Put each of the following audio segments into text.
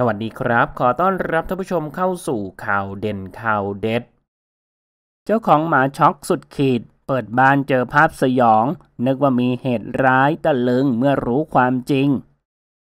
สวัสดีครับ ขอต้อนรับท่านผู้ชมเข้าสู่ข่าวเด่นข่าวเด็ด เจ้าของหมาช็อกสุดขีด เปิดบ้านเจอภาพสยอง นึกว่ามีเหตุร้ายตะลึงเมื่อรู้ความจริง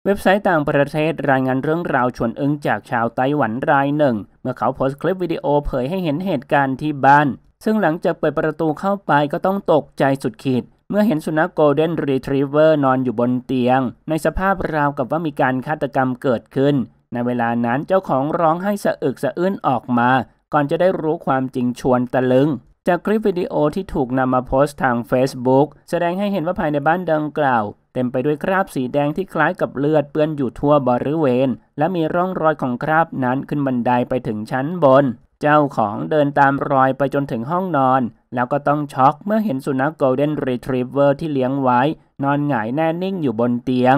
เว็บไซต์ต่างประเทศรายงานเรื่องราวชวนอึ้งจากชาวไต้หวันรายหนึ่ง เมื่อเขาโพสต์คลิปวิดีโอเผยให้เห็นเหตุการณ์ที่บ้าน ซึ่งหลังจากเปิดประตูเข้าไปก็ต้องตกใจสุดขีด เมื่อเห็นสุนัขโกลเด้นรีทรีเวอร์นอนอยู่บนเตียง ในสภาพราวกับว่ามีการฆาตกรรมเกิดขึ้นในเวลานั้นเจ้าของร้องให้สะอึกสะอื้นออกมาก่อนจะได้รู้ความจริงชวนตะลึง จากคลิปวิดีโอที่ถูกนำมาโพสต์ทาง Facebook แสดงให้เห็นว่าภายในบ้านดังกล่าว เต็มไปด้วยคราบสีแดงที่คล้ายกับเลือดเปื้อนอยู่ทั่วบริเวณ และมีร่องรอยของคราบนั้นขึ้นบันไดไปถึงชั้นบน เจ้าของเดินตามรอยไปจนถึงห้องนอน แล้วก็ต้องช็อกเมื่อเห็นสุนัขโกลเด้นรีทรีเวอร์ที่เลี้ยงไว้ นอนหงายแน่นิ่งอยู่บนเตียง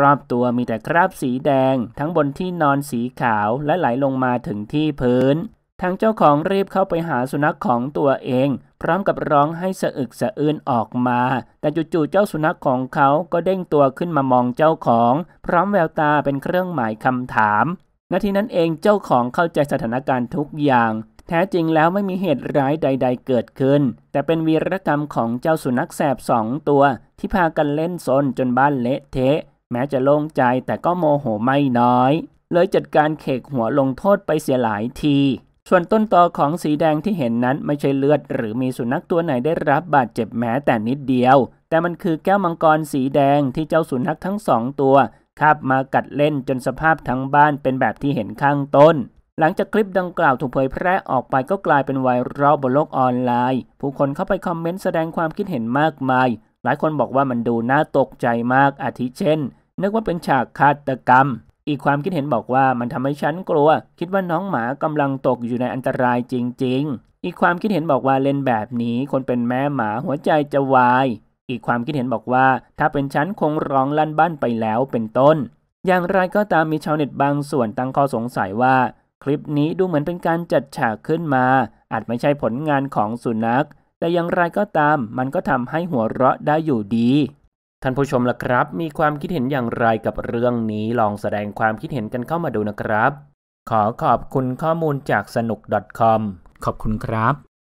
รอบตัวมีแต่คราบสีแดง ทั้งบนที่นอนสีขาวและไหลลงมาถึงที่พื้นทางเจ้าของรีบเข้าไปหาสุนัขของตัวเอง พร้อมกับร้องให้สะอึกสะอื้นออกมา แต่จู่ๆเจ้าสุนัขของเขาก็เด้งตัวขึ้นมามองเจ้าของ พร้อมแววตาเป็นเครื่องหมายคำถาม นาทีนั้นเองเจ้าของเข้าใจสถานการณ์ทุกอย่าง แท้จริงแล้วไม่มีเหตุร้ายใด ๆ เกิดขึ้น แต่เป็นวีรกรรมของเจ้าสุนัขแสบสองตัวที่พากันเล่นซนจนบ้านเละเทะแม้จะโล่งใจแต่ก็โมโหไม่น้อยเลยจัดการเขกหัวลงโทษไปเสียหลายที ส่วนต้นตอของสีแดงที่เห็นนั้นไม่ใช่เลือดหรือมีสุนัขตัวไหนได้รับบาดเจ็บแม้แต่นิดเดียว แต่มันคือแก้วมังกรสีแดงที่เจ้าสุนัขทั้งสองตัวคาบมากัดเล่นจนสภาพทั้งบ้านเป็นแบบที่เห็นข้างต้น หลังจากคลิปดังกล่าวถูกเผยแพร่ออกไปก็กลายเป็นไวรัลบนโลกออนไลน์ ผู้คนเข้าไปคอมเมนต์แสดงความคิดเห็นมากมาย หลายคนบอกว่ามันดูน่าตกใจมากอาทิเช่นนึกว่าเป็นฉากฆาตกรรม อีกความคิดเห็นบอกว่ามันทำให้ฉันกลัว คิดว่าน้องหมากำลังตกอยู่ในอันตรายจริงๆ อีกความคิดเห็นบอกว่าเล่นแบบนี้คนเป็นแม่หมาหัวใจจะวาย อีกความคิดเห็นบอกว่าถ้าเป็นฉันคงร้องลั่นบ้านไปแล้วเป็นต้น อย่างไรก็ตามมีชาวเน็ตบางส่วนตั้งข้อสงสัยว่า คลิปนี้ดูเหมือนเป็นการจัดฉากขึ้นมา อาจไม่ใช่ผลงานของสุนัข แต่อย่างไรก็ตาม มันก็ทำให้หัวเราะได้อยู่ดีท่านผู้ชมล่ะครับมีความคิดเห็นอย่างไรกับเรื่องนี้ลองแสดงความคิดเห็นกันเข้ามาดูนะครับขอขอบคุณข้อมูลจากสนุก .com ขอบคุณครับ